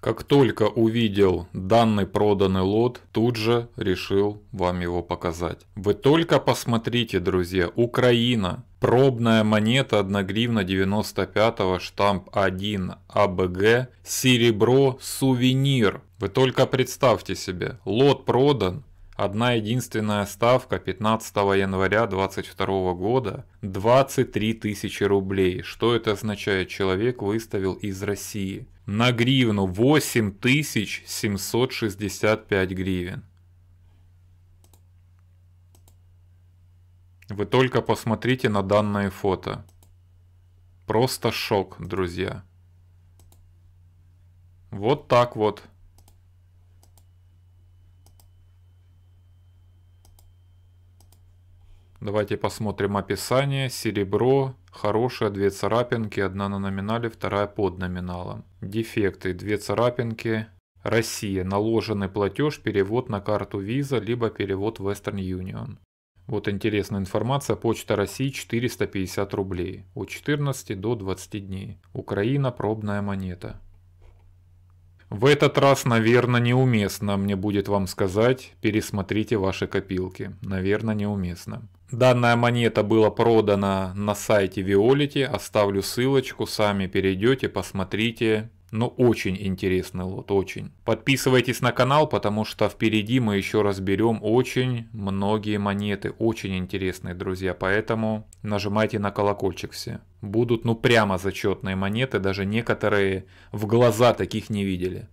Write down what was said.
Как только увидел данный проданный лот, тут же решил вам его показать. Вы только посмотрите, друзья, Украина. Пробная монета 1 гривна 95 штамп 1 АБГ, серебро, сувенир. Вы только представьте себе, лот продан Одна единственная ставка 15 января 2022 года 23 тысячи рублей. Что это означает? Человек выставил из России. На гривну 8765 гривен. Вы только посмотрите на данное фото. Просто шок, друзья. Вот так вот. Давайте посмотрим описание. Серебро, хорошее, две царапинки, одна на номинале, вторая под номиналом. Дефекты, две царапинки. Россия, наложенный платеж, перевод на карту Visa, либо перевод Western Union. Вот интересная информация. Почта России 450 рублей. От 14 до 20 дней. Украина пробная монета. В этот раз, наверное, неуместно мне будет вам сказать, пересмотрите ваши копилки. Наверное, неуместно. Данная монета была продана на сайте Виолити, оставлю ссылочку, сами перейдете, посмотрите, но ну, очень интересный лот, очень. Подписывайтесь на канал, потому что впереди мы еще разберем очень многие монеты, очень интересные, друзья, поэтому нажимайте на колокольчик все. Будут ну прямо зачетные монеты, даже некоторые в глаза таких не видели.